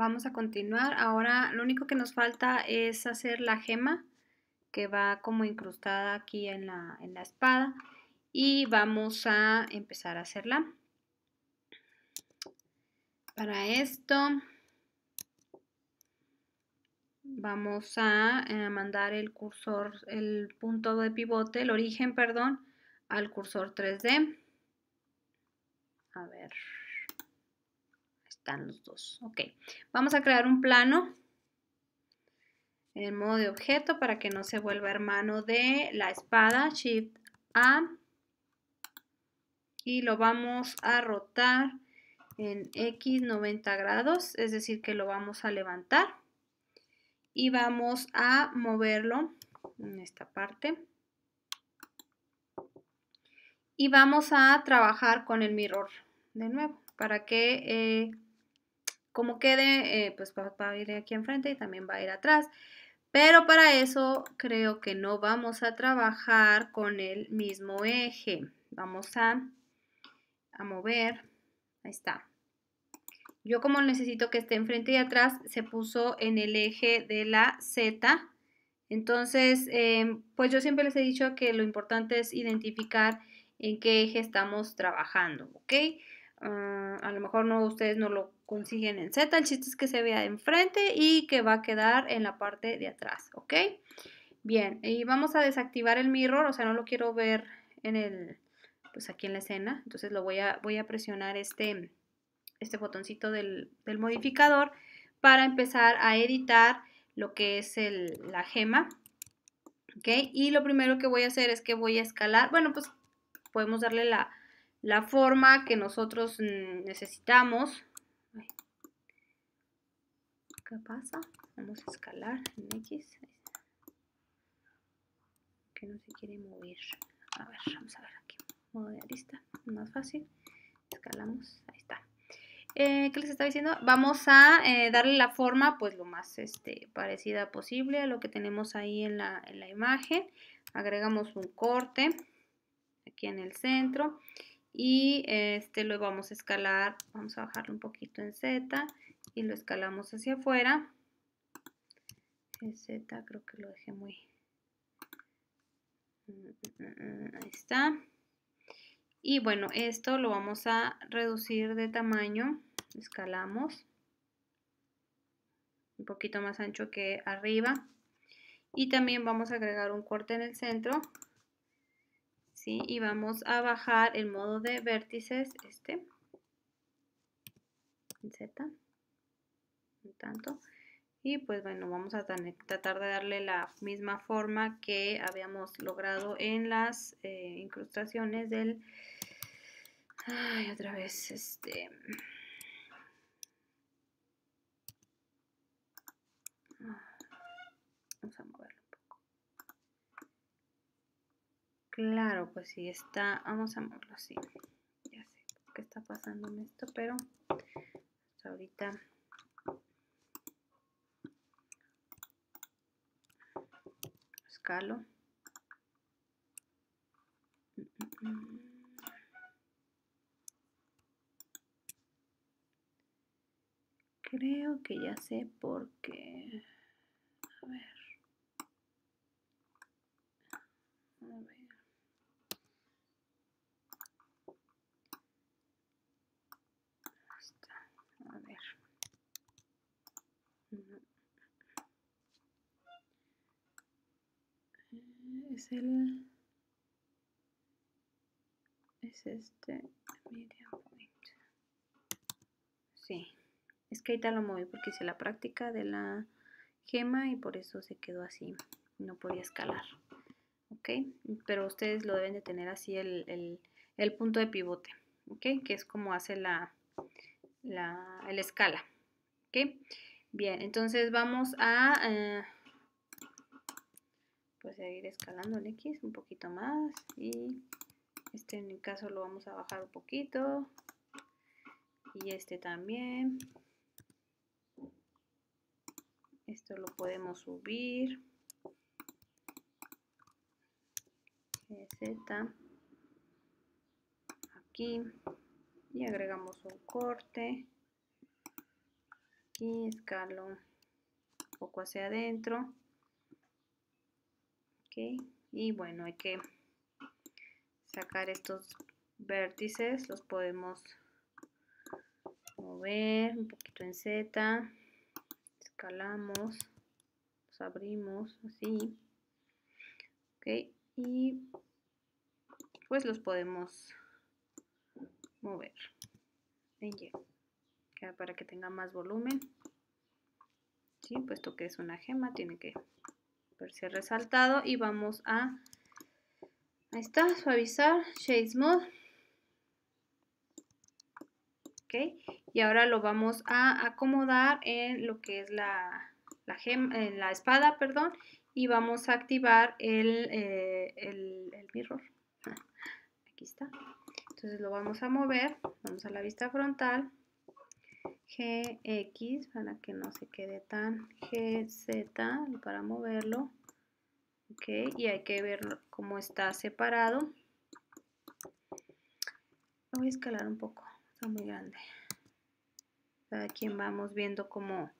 Vamos a continuar. Ahora lo único que nos falta es hacer la gema que va como incrustada aquí en la, en la espada y vamos a empezar a hacerla. Para esto vamos a eh, mandar el cursor, el punto de pivote, el origen, perdón, al cursor 3D. A ver, están los dos. Ok, vamos a crear un plano en el modo de objeto para que no se vuelva hermano de la espada, Shift A. Y lo vamos a rotar en X 90 grados, es decir que lo vamos a levantar. Y vamos a moverlo en esta parte. Y vamos a trabajar con el mirror de nuevo para que eh, como quede, eh, pues va, a ir aquí enfrente y también va a ir atrás. Pero para eso creo que no vamos a trabajar con el mismo eje. Vamos a, a mover. Ahí está. Yo como necesito que esté enfrente y atrás, se puso en el eje de la Z. Entonces, eh, pues yo siempre les he dicho que lo importante es identificar en qué eje estamos trabajando, ¿ok? Ah, a lo mejor no ustedes no lo consiguen en Z. El chiste es que se vea enfrente y que va a quedar en la parte de atrás, ¿ok? Bien, y vamos a desactivar el mirror, o sea, no lo quiero ver en el, pues aquí en la escena. Entonces lo voy a, voy a presionar este, este botoncito del, del modificador para empezar a editar lo que es el, la gema. ¿Ok? Y lo primero que voy a hacer es que voy a escalar. Bueno, pues podemos darle la, la forma que nosotros mm, necesitamos. ¿Qué pasa? Vamos a escalar en X. Que no se quiere mover. A ver, vamos a ver aquí. Modo de arista, más fácil. Escalamos, ahí está. Eh, ¿Qué les estaba diciendo? Vamos a eh, darle la forma, pues lo más este, parecida posible a lo que tenemos ahí en la, en la imagen. Agregamos un corte aquí en el centro y este lo vamos a escalar. Vamos a bajarlo un poquito en Z y lo escalamos hacia afuera. Z creo que lo dejé muy... Mm, mm, mm, ahí está. Y bueno, esto lo vamos a reducir de tamaño. Escalamos. Un poquito más ancho que arriba. Y también vamos a agregar un corte en el centro. ¿sí? Y vamos a bajar el modo de vértices, este. Z tanto. Y pues bueno, vamos a tratar de darle la misma forma que habíamos logrado en las eh, incrustaciones del... Ay, otra vez, este... Vamos a moverlo un poco. Claro, pues si está... Vamos a moverlo así. Ya sé qué está pasando en esto, pero hasta ahorita... Creo que ya sé por qué. A ver. es el es este point sí es que ahí está lo moví porque hice la práctica de la gema y por eso se quedó así no podía escalar ok pero ustedes lo deben de tener así el, punto de pivote ok que es como hace la la el escala ok bien entonces vamos a eh, pues seguir escalando el X un poquito más y este en mi caso lo vamos a bajar un poquito y este también esto lo podemos subir Z aquí y agregamos un corte y escalo un poco hacia adentro y bueno, hay que sacar estos vértices, los podemos mover un poquito en Z, escalamos, los abrimos así, y pues los podemos mover en Y, para que tenga más volumen, sí, puesto que es una gema tiene que he resaltado y vamos a, ahí está, suavizar, Shades Mode. Y ahora lo vamos a acomodar en lo que es la, espada, perdón, y vamos a activar el, eh, mirror. Ah, aquí está. Entonces lo vamos a mover, vamos a la vista frontal, GX para que no se quede tan GZ para moverlo. Ok, y hay que ver cómo está separado. voy a escalar un poco, está muy grande. aquí vamos viendo cómo,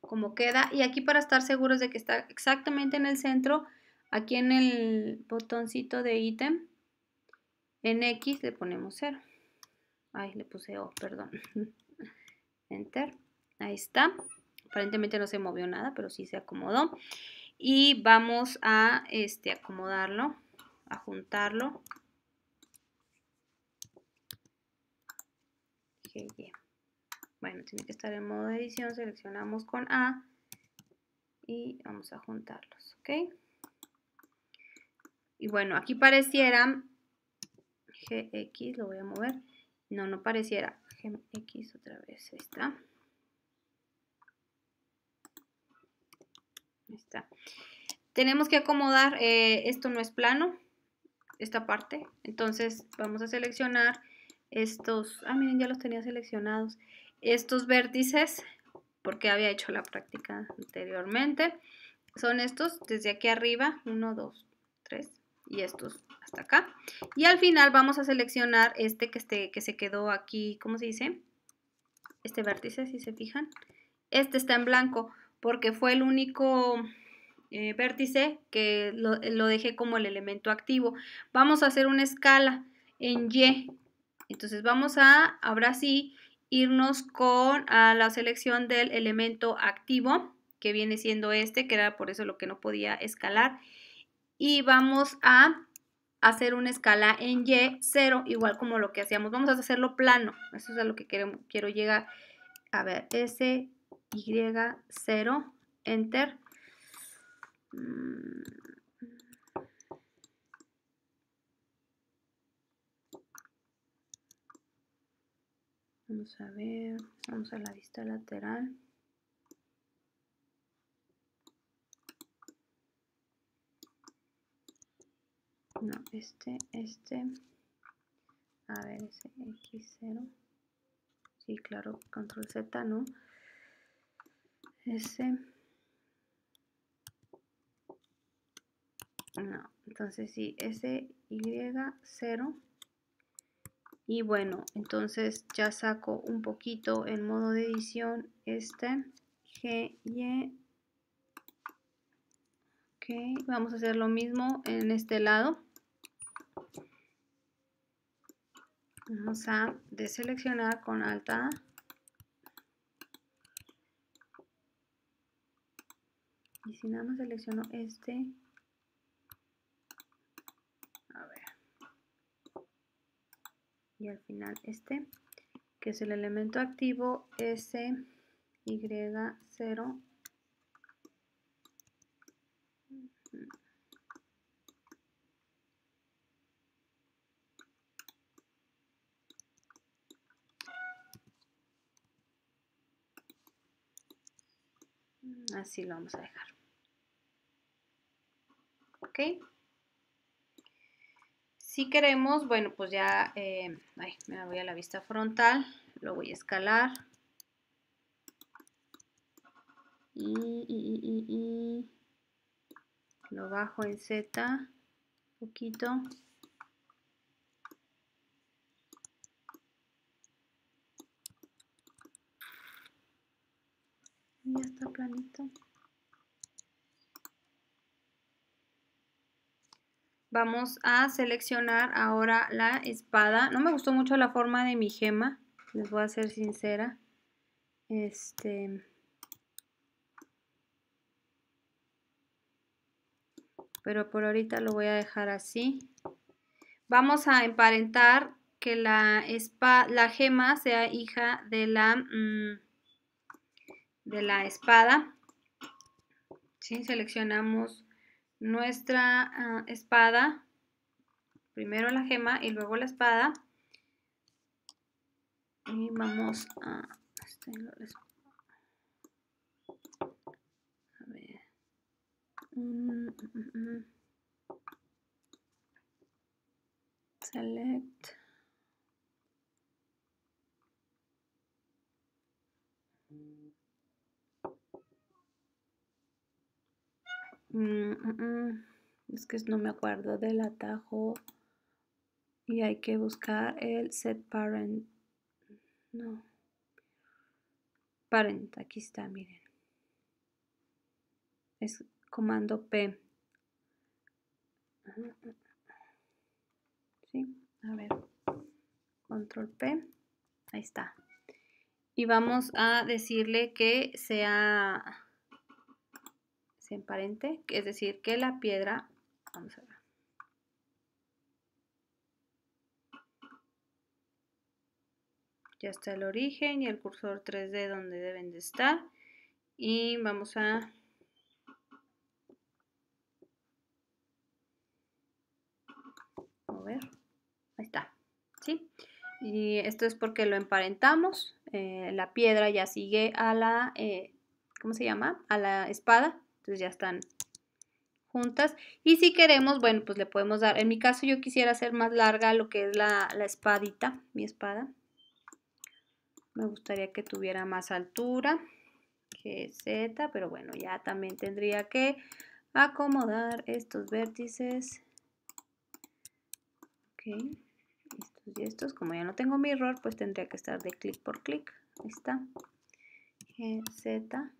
cómo queda. Y aquí para estar seguros de que está exactamente en el centro, aquí en el botoncito de ítem, en X le ponemos 0. Ay, le puse O, perdón. Enter. Ahí está. Aparentemente no se movió nada, pero sí se acomodó. Y vamos a este, acomodarlo, a juntarlo. Bueno, tiene que estar en modo de edición. Seleccionamos con A y vamos a juntarlos, ¿ok? Y bueno, aquí pareciera GX, lo voy a mover no, no pareciera. X otra vez, esta. Está. Tenemos que acomodar, eh, esto no es plano, esta parte. Entonces vamos a seleccionar estos, ah miren ya los tenía seleccionados, estos vértices, porque había hecho la práctica anteriormente. Son estos, desde aquí arriba, 1, 2, 3, y estos hasta acá. Y al final vamos a seleccionar este que, este, que se quedó aquí, ¿cómo se dice? Este vértice, si se fijan. Este está en blanco porque fue el único eh, vértice que lo, dejé como el elemento activo. Vamos a hacer una escala en Y. Entonces vamos a, ahora sí, irnos con a la selección del elemento activo, que viene siendo este, que era por eso lo que no podía escalar y vamos a hacer una escala en Y0, igual como lo que hacíamos. Vamos a hacerlo plano, eso es a lo que queremos, quiero llegar. A ver, S, Y0, Enter. Mm. Vamos a ver, vamos a la vista lateral. este, este, a ver, ese X0, sí, claro, control Z, ¿no? Ese, no, entonces sí, ese Y0, y bueno, entonces ya saco un poquito en modo de edición este y ok, vamos a hacer lo mismo en este lado, Vamos a deseleccionar con alta y si nada más selecciono este a ver y al final este que es el elemento activo S Y 0 así lo vamos a dejar. ¿Ok? Si queremos, bueno, pues ya, eh, me voy a la vista frontal, lo voy a escalar. Y, lo bajo en Z, poquito. ya está planito vamos a seleccionar ahora la espada no me gustó mucho la forma de mi gema les voy a ser sincera este pero por ahorita lo voy a dejar así vamos a emparentar que la, la gema sea hija de la mm, de la espada. si Seleccionamos nuestra ah, espada, primero la gema y luego la espada. Y vamos a... Mm, mm, mm. es que no me acuerdo del atajo. Y hay que buscar el set parent. No. Parent, aquí está, miren. Es comando P. Sí, a ver. Control P. Ahí está. Y vamos a decirle que sea en es decir, que la piedra, vamos a ver, ya está el origen y el cursor 3D donde deben de estar y vamos a ver, ahí está, ¿sí? Y esto es porque lo emparentamos, eh, la piedra ya sigue a la, eh, ¿cómo se llama? A la espada entonces pues, ya están juntas. Y si queremos, bueno, pues le podemos dar, en mi caso yo quisiera hacer más larga lo que es la, espadita, mi espada. Me gustaría que tuviera más altura que Z, pero bueno, ya también tendría que acomodar estos vértices. Ok, estos y estos. Como ya no tengo mi error, pues tendría que estar de clic por clic. Ahí está. GZ.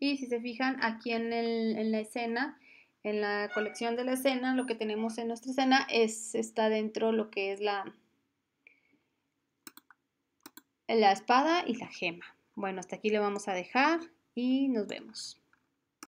Y si se fijan aquí en, en, la escena, en la colección de la escena, lo que tenemos en nuestra escena es, está dentro lo que es la, la espada y la gema. Bueno, hasta aquí lo vamos a dejar y nos vemos.